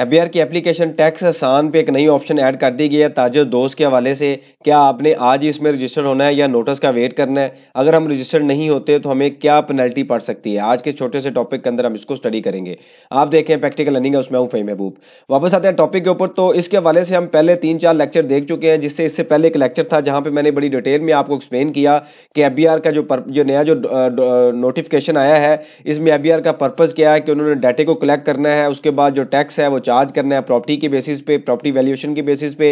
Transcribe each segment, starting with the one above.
F की application tax आसान पे एक नई ऑप्शन ऐड कर दी गई है ताजर दोस्त के हवाले से क्या आपने आज इसमें रजिस्टर होना है या नोटिस का वेट करना है अगर हम रजिस्टर नहीं होते तो हमें क्या पेनल्टी पड़ सकती है आज के छोटे से टॉपिक के अंदर हम इसको स्टडी करेंगे आप देखें प्रैक्टिकल लर्निंग है उसमें हूँ फही महबूब वापस आते हैं टॉपिक के ऊपर तो इसके हवाले से हम पहले तीन चार लेक्चर देख चुके हैं जिससे इससे पहले एक लेक्चर था जहाँ पर मैंने बड़ी डिटेल में आपको एक्सप्लेन किया कि एफ का जो जो नया जो नोटिफिकेशन आया है इसमें एफ का पर्पज़ क्या है कि उन्होंने डाटे को कलेक्ट करना है उसके बाद जो टैक्स है वो चार्ज करना है प्रॉपर्टी के बेसिस पे प्रॉपर्टी वैल्यूएशन के बेसिस पे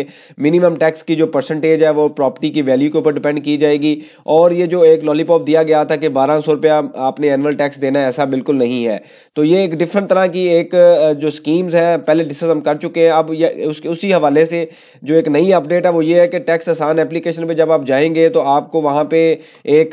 मिनिमम टैक्स की जो परसेंटेज है वो प्रॉपर्टी की वैल्यू के ऊपर डिपेंड की जाएगी और ये जो एक लॉलीपॉप दिया गया था कि बारह सौ रुपया आपने एनुअल टैक्स देना है ऐसा बिल्कुल नहीं है तो ये एक डिफरेंट तरह की एक जो स्कीम्स है पहले डिस्कस हम कर चुके हैं अब उसके उसी हवाले से जो एक नई अपडेट है वो ये है कि टैक्स आसान एप्लीकेशन पर जब आप जाएंगे तो आपको वहाँ पर एक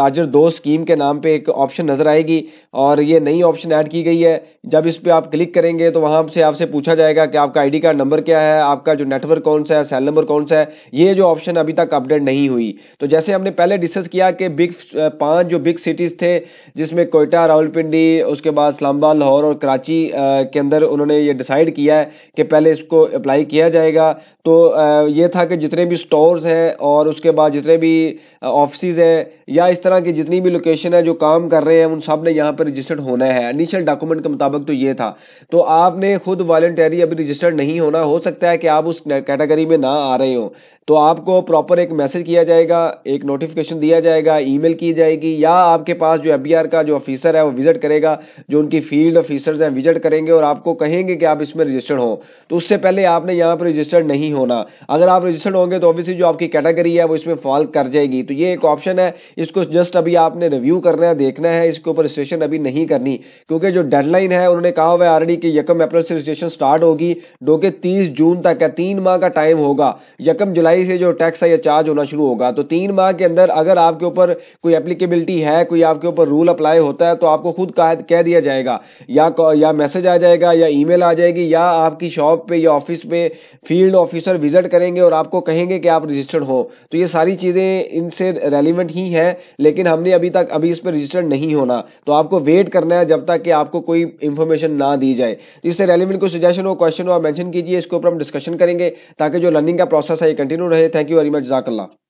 ताजर दो स्कीम के नाम पर एक ऑप्शन नजर आएगी और ये नई ऑप्शन ऐड की गई है जब इस पर आप क्लिक करेंगे तो वहाँ वहाँ से आपसे पूछा जाएगा कि आपका आईडी कार्ड नंबर क्या है आपका जो नेटवर्क कौन सा है सेल नंबर कौन सा है ये जो ऑप्शन अभी तक अपडेट नहीं हुई तो जैसे हमने पहले डिस्कस किया कि बिग पांच जो बिग सिटीज़ थे जिसमें कोयटा रावलपिंडी उसके बाद इस्लामा लाहौर और कराची के अंदर उन्होंने ये डिसाइड किया है कि पहले इसको अप्लाई किया जाएगा तो ये था कि जितने भी स्टोर्स हैं और उसके बाद जितने भी ऑफिस हैं या इस तरह की जितनी भी लोकेशन है जो काम कर रहे हैं उन सब ने यहाँ पर रजिस्टर्ड होना है इनिशियल डॉक्यूमेंट के मुताबिक तो ये था तो आपने आपने खुद वॉलेंटरी अभी रजिस्टर्ड नहीं होना हो सकता है कि आप उस कैटेगरी में ना आ रहे हो तो आपको प्रॉपर एक मैसेज किया जाएगा एक नोटिफिकेशन दिया जाएगा ईमेल की जाएगी या आपके पास जो एफ का जो ऑफिसर है वो विजिट करेगा जो उनकी फील्ड ऑफिसर्स हैं विजिट करेंगे और आपको कहेंगे कि आप इसमें रजिस्टर्ड हो तो उससे पहले आपने यहाँ पर रजिस्टर्ड नहीं होना अगर आप रजिस्टर्ड होंगे तो ऑब्वियसली जो आपकी कैटेगरी है वो इसमें फॉल कर जाएगी तो ये एक ऑप्शन है इसको जस्ट अभी आपने रिव्यू करना है देखना है इसके ऊपर रजिस्ट्रेशन अभी नहीं करनी क्योंकि जो डेडलाइन है उन्होंने कहा हुआ है ऑलरेडी कि यकम अप्रैल से रजिस्ट्रेशन स्टार्ट होगी जो कि तीस जून तक है तीन माह का टाइम होगा यकम जुलाई जुलाई से जो टैक्स है या चार्ज होना शुरू होगा तो तीन माह के अंदर अगर आपके ऊपर कोई एप्लीकेबिलिटी है कोई आपके ऊपर रूल अप्लाई होता है तो आपको खुद कह दिया जाएगा या या मैसेज आ जाएगा या ईमेल आ जाएगी या आपकी शॉप पे या ऑफिस पे फील्ड ऑफिसर विजिट करेंगे और आपको कहेंगे कि आप रजिस्टर्ड हो तो ये सारी चीज़ें इनसे रेलिवेंट ही हैं लेकिन हमने अभी तक अभी इस पर रजिस्टर्ड नहीं होना तो आपको वेट करना है जब तक कि आपको कोई इन्फॉर्मेशन ना दी जाए तो इससे रेलिवेंट कोई सजेशन हो क्वेश्चन हो आप मैंशन कीजिए इसके ऊपर हम डिस्कशन करेंगे ताकि जो लर्निंग का प्रोसेस है ये continue Thank you very much. Zakallah.